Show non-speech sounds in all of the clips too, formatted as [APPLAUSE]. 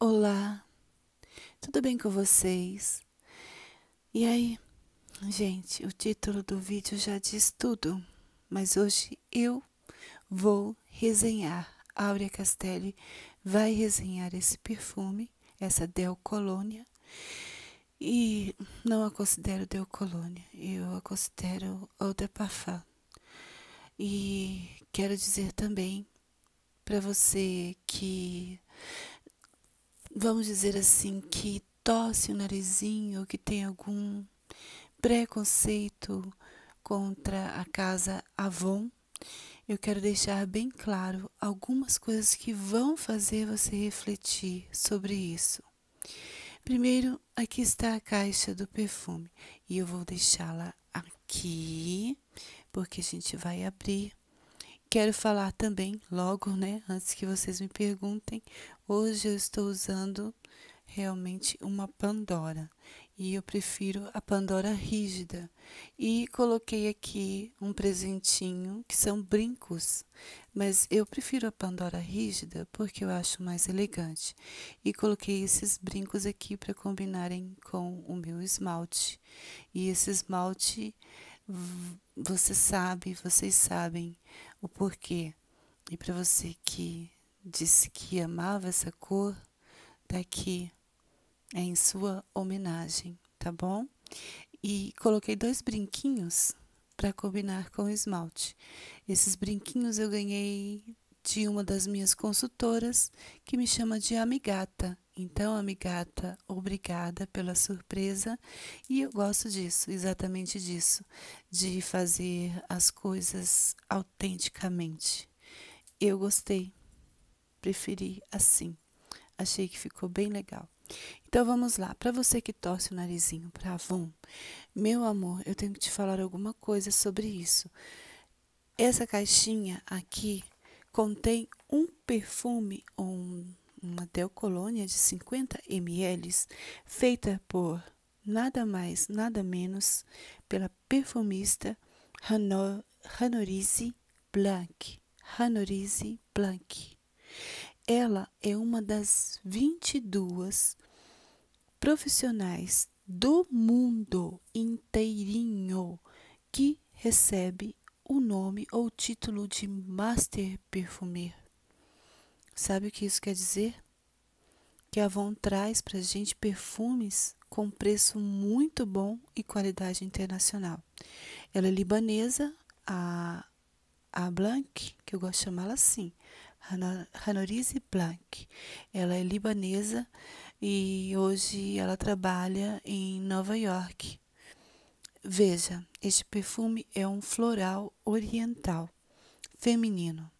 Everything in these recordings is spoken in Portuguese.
Olá, tudo bem com vocês? E aí, gente, o título do vídeo já diz tudo, mas hoje eu vou resenhar. A Áurea Castelli vai resenhar esse perfume, essa Del Colônia, e não a considero Del Colônia, eu a considero Eau de Parfum. E quero dizer também para você que vamos dizer assim, que tosse o narizinho, que tem algum preconceito contra a casa Avon, eu quero deixar bem claro algumas coisas que vão fazer você refletir sobre isso. Primeiro, aqui está a caixa do perfume e eu vou deixá-la aqui porque a gente vai abrir. Quero falar também, logo, né, antes que vocês me perguntem, Hoje eu estou usando realmente uma Pandora e eu prefiro a Pandora rígida. E coloquei aqui um presentinho que são brincos, mas eu prefiro a Pandora rígida porque eu acho mais elegante. E coloquei esses brincos aqui para combinarem com o meu esmalte. E esse esmalte, você sabe, vocês sabem o porquê. E para você que disse que amava essa cor, daqui tá é em sua homenagem, tá bom? E coloquei dois brinquinhos para combinar com o esmalte. Esses brinquinhos eu ganhei de uma das minhas consultoras que me chama de amigata. Então, amigata, obrigada pela surpresa e eu gosto disso, exatamente disso, de fazer as coisas autenticamente. Eu gostei preferi assim. Achei que ficou bem legal. Então vamos lá, para você que torce o narizinho para Avon, meu amor, eu tenho que te falar alguma coisa sobre isso. Essa caixinha aqui contém um perfume ou um, uma deocolônia de 50 ml feita por nada mais, nada menos pela perfumista Hanor, Hanorise Blanc. Hanorise Blanc. Ela é uma das 22 profissionais do mundo inteirinho que recebe o nome ou título de Master Perfumer. Sabe o que isso quer dizer? Que a Avon traz para a gente perfumes com preço muito bom e qualidade internacional. Ela é libanesa, a, a Blanc, que eu gosto de chamá-la assim. Hanorise Blanc. Ela é libanesa e hoje ela trabalha em Nova York. Veja, este perfume é um floral oriental, feminino.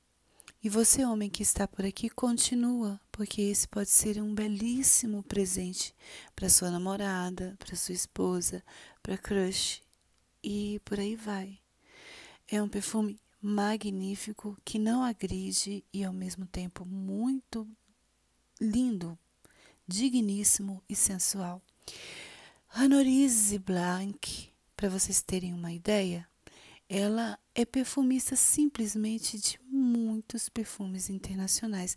E você, homem que está por aqui, continua, porque esse pode ser um belíssimo presente para sua namorada, para sua esposa, para crush e por aí vai. É um perfume magnífico que não agride e ao mesmo tempo muito lindo, digníssimo e sensual. Honorise Blanc, para vocês terem uma ideia, ela é perfumista simplesmente de muitos perfumes internacionais.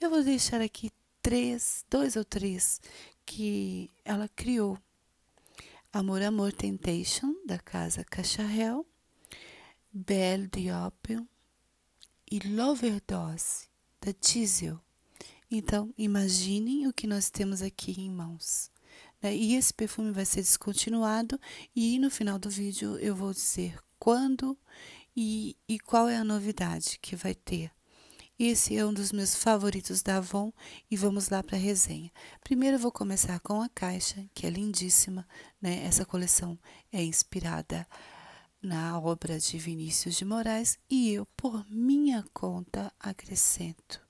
Eu vou deixar aqui três, dois ou três que ela criou. Amor, Amor, Temptation, da casa Cacharel. Belle de Opium e Loverdose da Diesel. Então, imaginem o que nós temos aqui em mãos. Né? E esse perfume vai ser descontinuado e no final do vídeo eu vou dizer quando e, e qual é a novidade que vai ter. Esse é um dos meus favoritos da Avon e vamos lá para a resenha. Primeiro eu vou começar com a caixa, que é lindíssima, né? Essa coleção é inspirada na obra de Vinícius de Moraes e eu, por minha conta, acrescento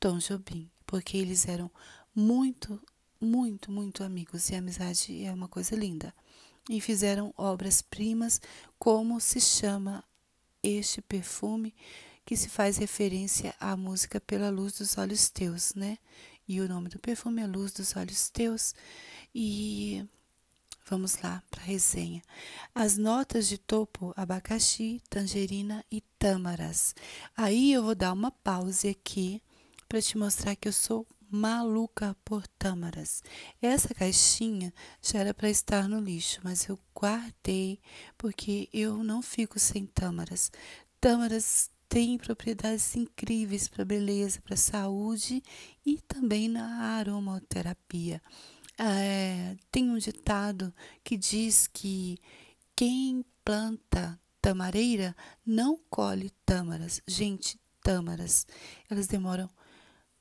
Tom Jobim, porque eles eram muito, muito, muito amigos e a amizade é uma coisa linda. E fizeram obras-primas, como se chama este perfume que se faz referência à música Pela Luz dos Olhos Teus, né? E o nome do perfume é Luz dos Olhos Teus. E Vamos lá para a resenha. As notas de topo, abacaxi, tangerina e tâmaras. Aí eu vou dar uma pause aqui para te mostrar que eu sou maluca por tâmaras. Essa caixinha já era para estar no lixo, mas eu guardei porque eu não fico sem tâmaras. Tâmaras têm propriedades incríveis para beleza, para saúde e também na aromaterapia. É, tem um ditado que diz que quem planta tamareira não colhe tâmaras. Gente, tâmaras, elas demoram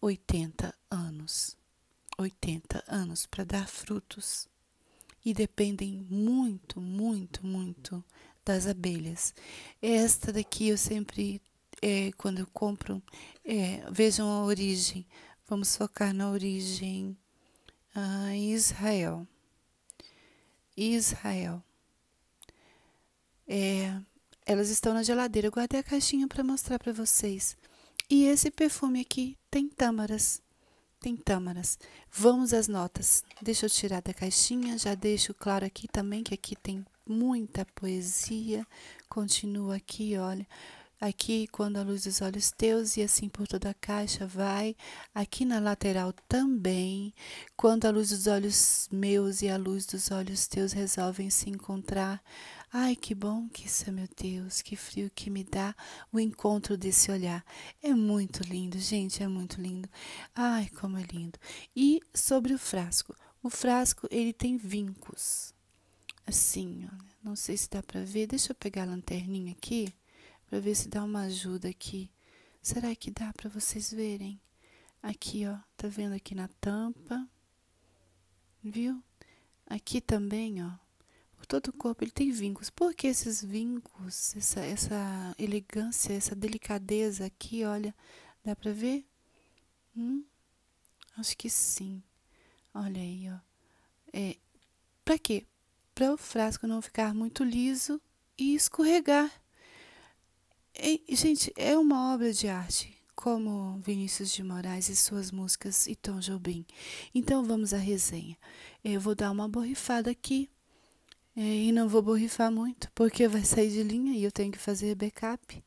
80 anos. 80 anos para dar frutos. E dependem muito, muito, muito das abelhas. Esta daqui eu sempre, é, quando eu compro, é, vejam a origem. Vamos focar na origem ah, Israel. Israel. É, elas estão na geladeira. Eu guardei a caixinha para mostrar para vocês. E esse perfume aqui tem tâmaras. Tem tâmaras. Vamos às notas. Deixa eu tirar da caixinha. Já deixo claro aqui também que aqui tem muita poesia. Continua aqui, olha aqui quando a luz dos olhos teus e assim por toda a caixa vai, aqui na lateral também, quando a luz dos olhos meus e a luz dos olhos teus resolvem se encontrar. Ai, que bom que isso é, meu Deus, que frio que me dá o encontro desse olhar. É muito lindo, gente, é muito lindo. Ai, como é lindo. E sobre o frasco, o frasco ele tem vincos. Assim, olha, não sei se dá para ver. Deixa eu pegar a lanterninha aqui para ver se dá uma ajuda aqui. Será que dá para vocês verem? Aqui, ó, tá vendo aqui na tampa? Viu? Aqui também, ó. Por todo o corpo ele tem vincos. Por que esses vincos, essa, essa elegância, essa delicadeza aqui, olha, dá para ver? Hum? Acho que sim. Olha aí, ó. É, para quê? Para o frasco não ficar muito liso e escorregar. E, gente, é uma obra de arte, como Vinícius de Moraes e suas músicas e Tom Jobim. Então vamos à resenha. Eu vou dar uma borrifada aqui. É, e não vou borrifar muito, porque vai sair de linha e eu tenho que fazer backup.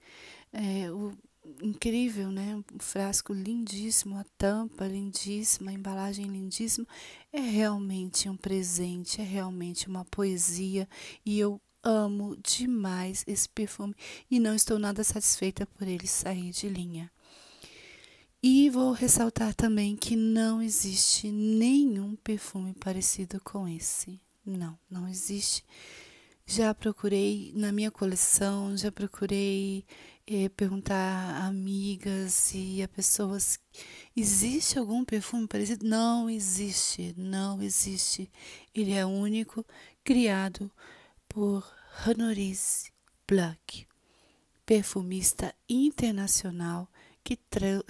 É, o, incrível, né? Um frasco lindíssimo, a tampa lindíssima, a embalagem lindíssima. É realmente um presente, é realmente uma poesia e eu amo demais esse perfume e não estou nada satisfeita por ele sair de linha. E vou ressaltar também que não existe nenhum perfume parecido com esse. Não, não existe. Já procurei na minha coleção, já procurei eh, perguntar a amigas e a pessoas: existe algum perfume parecido? Não existe, não existe. Ele é único, criado por Honoris Black, perfumista internacional que,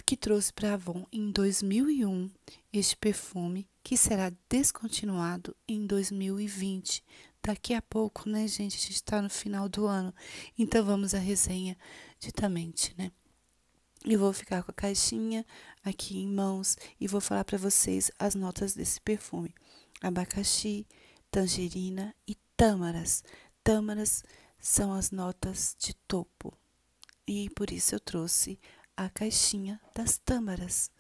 que trouxe para Avon em 2001 este perfume que será descontinuado em 2020. Daqui a pouco, né, gente? A gente está no final do ano, então vamos à resenha ditamente, né? Eu vou ficar com a caixinha aqui em mãos e vou falar para vocês as notas desse perfume: abacaxi, tangerina e tâmaras. Tâmaras são as notas de topo. E por isso eu trouxe a caixinha das tâmaras.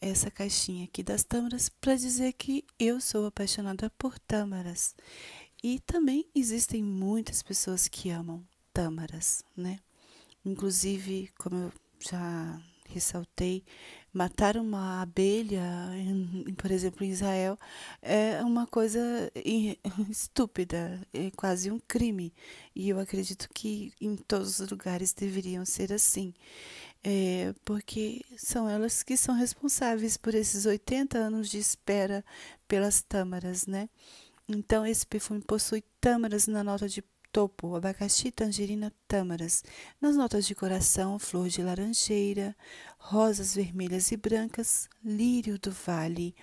Essa caixinha aqui das tâmaras para dizer que eu sou apaixonada por tâmaras. E também existem muitas pessoas que amam tâmaras, né? Inclusive, como eu já ressaltei, matar uma abelha, em, por exemplo, em Israel, é uma coisa [LAUGHS] estúpida, é quase um crime. E eu acredito que em todos os lugares deveriam ser assim, é, porque são elas que são responsáveis por esses 80 anos de espera pelas tâmaras, né? Então, esse perfume possui tâmaras na nota de topo, abacaxi, tangerina, tâmaras. Nas notas de coração, flor de laranjeira, rosas vermelhas e brancas, lírio do vale.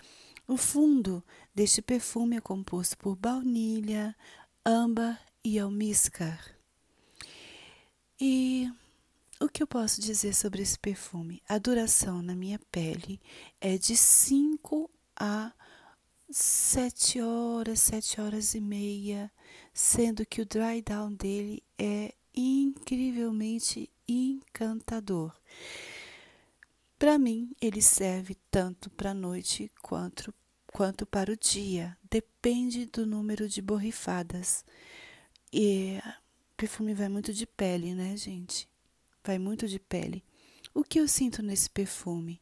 O fundo deste perfume é composto por baunilha, âmbar e almíscar. E o que eu posso dizer sobre esse perfume? A duração na minha pele é de 5 a sete horas, sete horas e meia, sendo que o dry down dele é incrivelmente encantador. Para mim, ele serve tanto para a noite quanto, quanto para o dia, depende do número de borrifadas. E perfume vai muito de pele, né, gente? Vai muito de pele. O que eu sinto nesse perfume?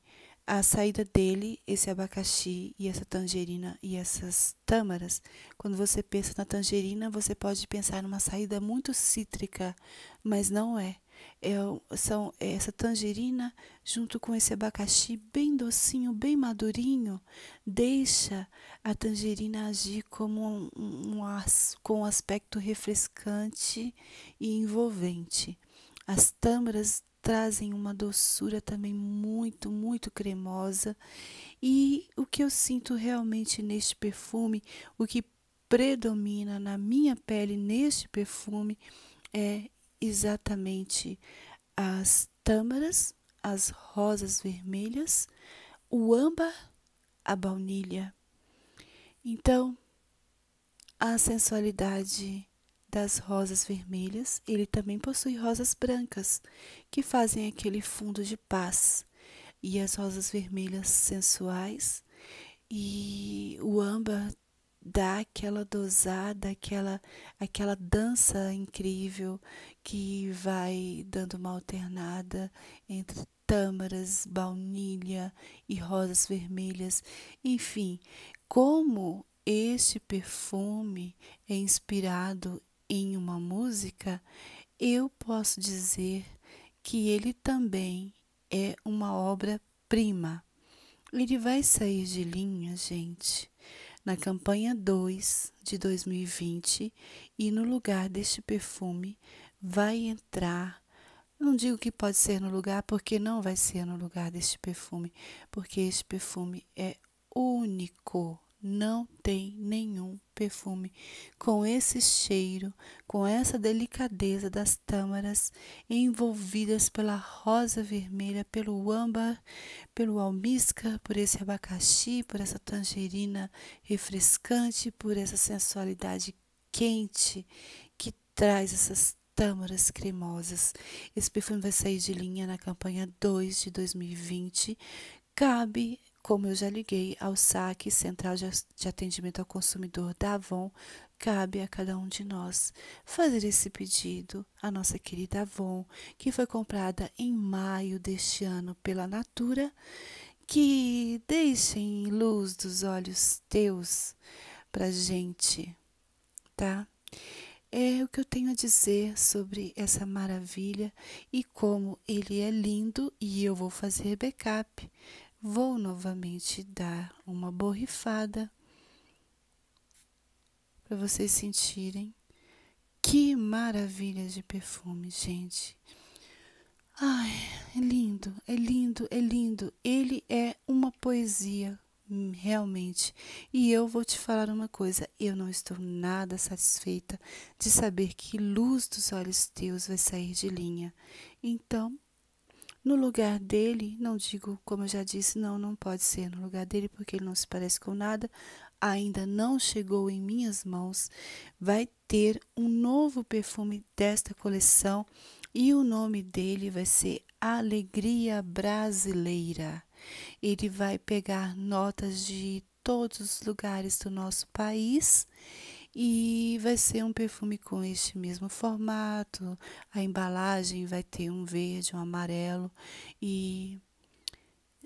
a saída dele, esse abacaxi e essa tangerina e essas tâmaras. Quando você pensa na tangerina, você pode pensar numa saída muito cítrica, mas não é. é são é essa tangerina junto com esse abacaxi bem docinho, bem madurinho, deixa a tangerina agir como um, um, um com um aspecto refrescante e envolvente. As tâmaras trazem uma doçura também muito, muito cremosa. E o que eu sinto realmente neste perfume, o que predomina na minha pele neste perfume é exatamente as tâmaras, as rosas vermelhas, o âmbar, a baunilha. Então, a sensualidade das rosas vermelhas, ele também possui rosas brancas, que fazem aquele fundo de paz. E as rosas vermelhas sensuais, e o âmbar dá aquela dosada, aquela, aquela dança incrível que vai dando uma alternada entre tâmaras, baunilha e rosas vermelhas. Enfim, como este perfume é inspirado em uma música, eu posso dizer que ele também é uma obra-prima. Ele vai sair de linha, gente, na campanha 2 de 2020 e no lugar deste perfume vai entrar. Não digo que pode ser no lugar, porque não vai ser no lugar deste perfume, porque este perfume é único não tem nenhum perfume com esse cheiro, com essa delicadeza das tâmaras envolvidas pela rosa vermelha, pelo âmbar, pelo almíscar, por esse abacaxi, por essa tangerina refrescante, por essa sensualidade quente que traz essas tâmaras cremosas. Esse perfume vai sair de linha na campanha 2 de 2020. Cabe como eu já liguei ao SAC, Central de Atendimento ao Consumidor da Avon, cabe a cada um de nós fazer esse pedido à nossa querida Avon, que foi comprada em maio deste ano pela Natura, que deixem luz dos olhos teus para gente, tá? É o que eu tenho a dizer sobre essa maravilha e como ele é lindo e eu vou fazer backup vou novamente dar uma borrifada para vocês sentirem que maravilha de perfume, gente. Ai, é lindo, é lindo, é lindo. Ele é uma poesia, realmente. E eu vou te falar uma coisa: eu não estou nada satisfeita de saber que luz dos olhos teus vai sair de linha. Então, no lugar dele, não digo, como eu já disse, não, não pode ser no lugar dele, porque ele não se parece com nada, ainda não chegou em minhas mãos. Vai ter um novo perfume desta coleção e o nome dele vai ser Alegria Brasileira. Ele vai pegar notas de todos os lugares do nosso país e vai ser um perfume com este mesmo formato. A embalagem vai ter um verde, um amarelo. E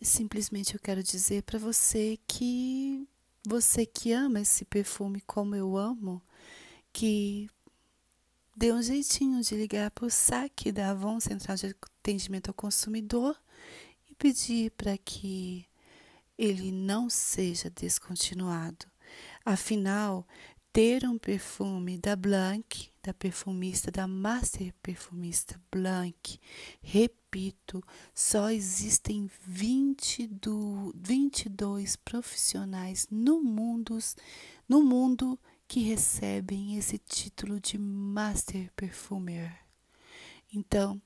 simplesmente eu quero dizer para você que você que ama esse perfume como eu amo, que dê um jeitinho de ligar para o saque da Avon Central de Atendimento ao Consumidor e pedir para que ele não seja descontinuado. Afinal, ter um perfume da Blanc, da perfumista, da master perfumista Blanc. Repito, só existem 22, 22 profissionais no mundo, no mundo que recebem esse título de master perfumer. Então,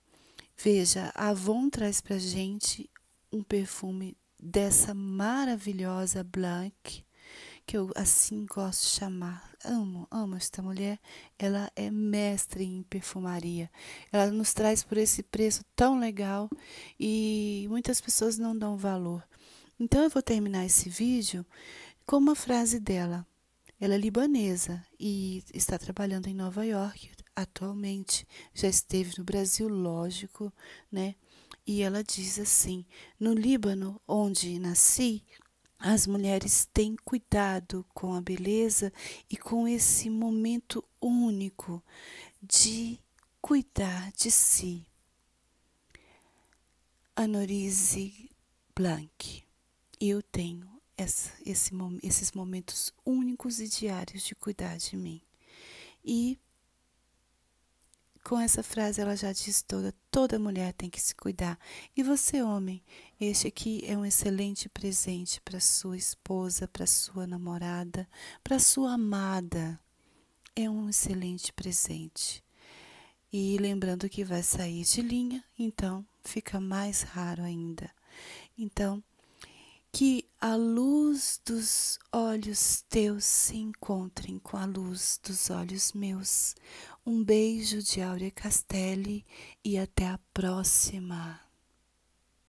veja, a Avon traz para gente um perfume dessa maravilhosa Blanc que eu assim gosto de chamar. Amo, amo esta mulher. Ela é mestre em perfumaria. Ela nos traz por esse preço tão legal e muitas pessoas não dão valor. Então eu vou terminar esse vídeo com uma frase dela. Ela é libanesa e está trabalhando em Nova York atualmente. Já esteve no Brasil, lógico, né? E ela diz assim: No Líbano, onde nasci, as mulheres têm cuidado com a beleza e com esse momento único de cuidar de si. Anorise Blank, Eu tenho essa, esse, esses momentos únicos e diários de cuidar de mim. E com essa frase ela já diz toda, toda mulher tem que se cuidar. E você, homem, este aqui é um excelente presente para sua esposa, para sua namorada, para sua amada. É um excelente presente. E lembrando que vai sair de linha, então fica mais raro ainda. Então, que a luz dos olhos teus se encontrem com a luz dos olhos meus. Um beijo de Áurea Castelli e até a próxima.